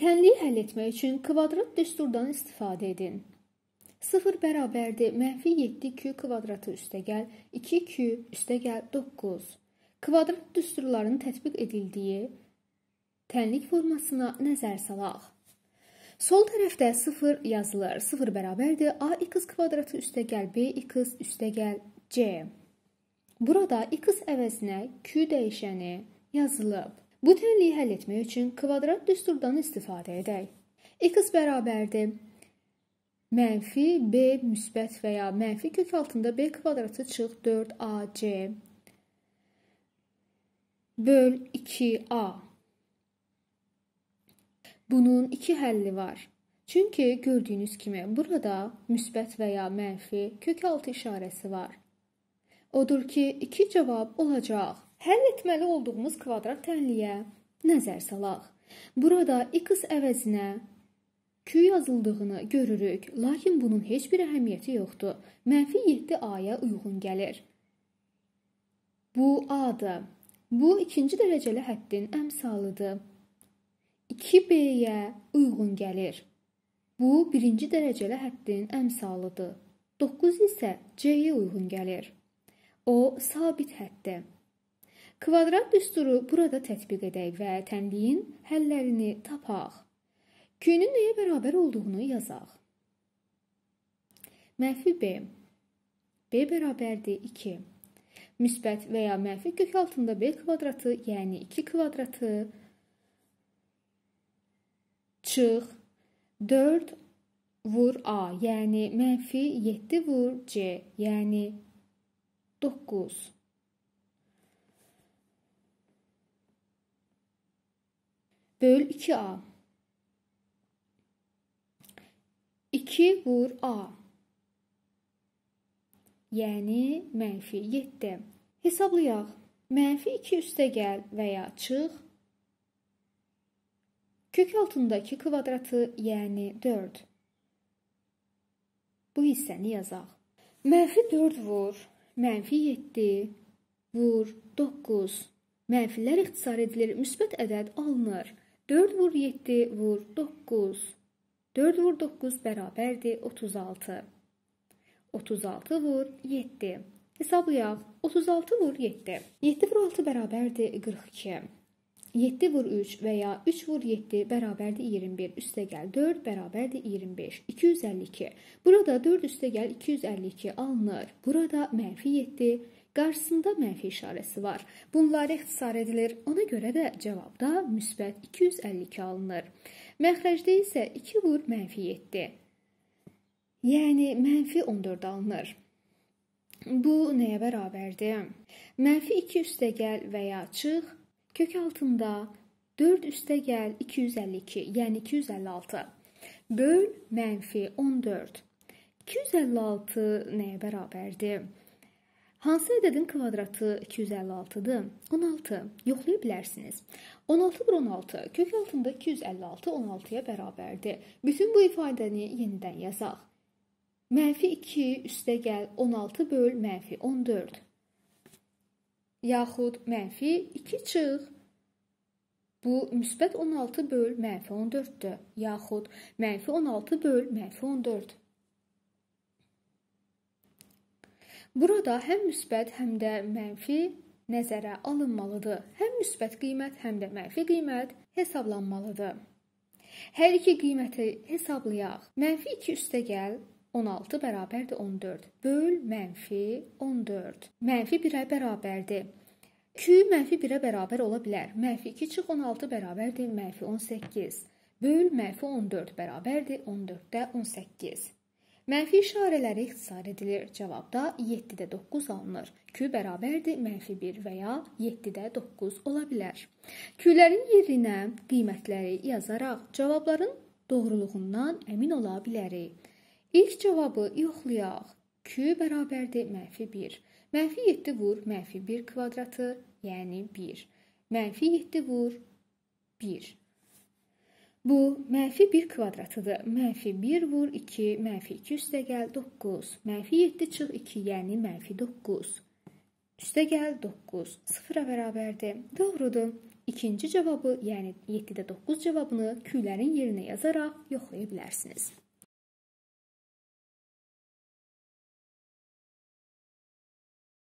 Tənliyi həll etmək üçün kvadrat düsturdan istifadə edin. 0 bərabərdir mənfi 7q kvadratı üstəgəl 2q üstəgəl 9. Kvadrat düsturlarının tətbiq edildiyi tənlik formasına nəzər salaq. Sol tərəfdə 0 yazılır. 0 bərabərdir ax kvadratı üstəgəl bx üstəgəl c. Burada x əvəzinə q dəyişəni yazılıb. Bu tənliyi həll etmək üçün kvadrat düsturdan istifadə edək. x bərabərdir mənfi b müsbət və ya mənfi kök altında b kvadratı çıx 4ac böl 2a. Bunun iki həlli var. Çünki gördüyünüz kimi burada müsbət və ya mənfi kök altı işarəsi var. Odur ki, iki cavab olacaq həll etməli olduğumuz kvadrat tənliyə nəzər salaq. Burada x əvəzinə q yazıldığını görürük, lakin bunun heç bir əhəmiyyəti yoxdur. -7a-ya uyğun gəlir. Bu a-dır. Bu ikinci dərəcəli həddin əmsalıdır. 2b-yə uyğun gəlir. Bu birinci dərəcəli həddin əmsalıdır. 9 isə c-yə uyğun gəlir. O sabit həddir. Kvadrat düsturu burada tətbiq edək və tənbiyin həllərini tapaq. Künün nəyə bərabər olduğunu yazaq. Mənfi B. B bərabərdir 2. Müsbət və ya mənfi kök altında B kvadratı, yəni 2 kvadratı çıx 4 vur A, yəni mənfi 7 vur C, yəni 9. Böl 2A. 2 vur A. Yəni, mənfi 7. Hesablayaq. Mənfi 2 üstə gəl və ya çıx. Kök altındakı kvadratı, yəni 4. Bu hissəni yazaq. Mənfi 4 vur, mənfi 7 vur, 9. Mənfillər ixtisar edilir, müsbət ədəd alınır. 4 vur 7 vur 9. 4 vur 9 bərabərdir 36. 36 vur 7. Hesablayaq. 36 vur 7. 7 vur 6 bərabərdir 42. 7 vur 3 və ya 3 vur 7 bərabərdir 21. Üstə gəl 4 bərabərdir 25. 252. Burada 4 üstə gəl 252 alınır. Burada mənfi 7 qarşısında mənfi işarəsi var. Bunlara ixtisar edilir. Ona görə də cavabda müsbət 252 alınır. Məxrəcdə isə 2 vur mənfi 7. Yəni mənfi 14 alınır. Bu nəyə bərabərdir? Mənfi 2 üstə gəl və ya çıx kök altında 4 üstə gəl 252, yəni 256. Böl mənfi 14. 256 nəyə bərabərdir? Hansı ədədin kvadratı 256-dır? 16. Yoxlaya bilərsiniz. 16 vur 16 kök altında 256 16-ya bərabərdir. Bütün bu ifadəni yenidən yazaq. Mənfi 2 üstə gəl 16 böl mənfi 14. Yaxud mənfi 2 çıx. Bu müsbət 16 böl mənfi 14-dür. Yaxud mənfi 16 böl mənfi 14. Burada həm müsbət, həm də mənfi nəzərə alınmalıdır. Həm müsbət qiymət, həm də mənfi qiymət hesablanmalıdır. Hər iki qiyməti hesablayaq. Mənfi 2 üstə gəl 16 bərabərdir 14. Böl mənfi 14. Mənfi 1-ə bərabərdir. Q mənfi 1-ə bərabər ola bilər. Mənfi 2 çıx 16 bərabərdir mənfi 18. Böl mənfi 14 bərabərdir 14-də 18. Mənfi işarələrə ixtisar edilir. Cavabda 7-də 9 alınır. Q bərabərdir mənfi 1 və ya 7-də 9 ola bilər. Q-lərin yerinə qiymətləri yazaraq cavabların doğruluğundan əmin ola bilərik. İlk cavabı yoxlayaq. Q bərabərdir mənfi 1. Mənfi 7 vur mənfi 1 kvadratı, yəni 1. Mənfi 7 vur 1. Bu, mənfi 1 kvadratıdır. Mənfi 1 vur 2, mənfi 2 üstə gəl 9, mənfi 7 çıx 2, yəni mənfi 9. Üstə gəl 9, sıfıra bərabərdir. Doğrudur. İkinci cavabı, yəni 7-də 9 cavabını külərin yerinə yazaraq yoxlaya bilərsiniz.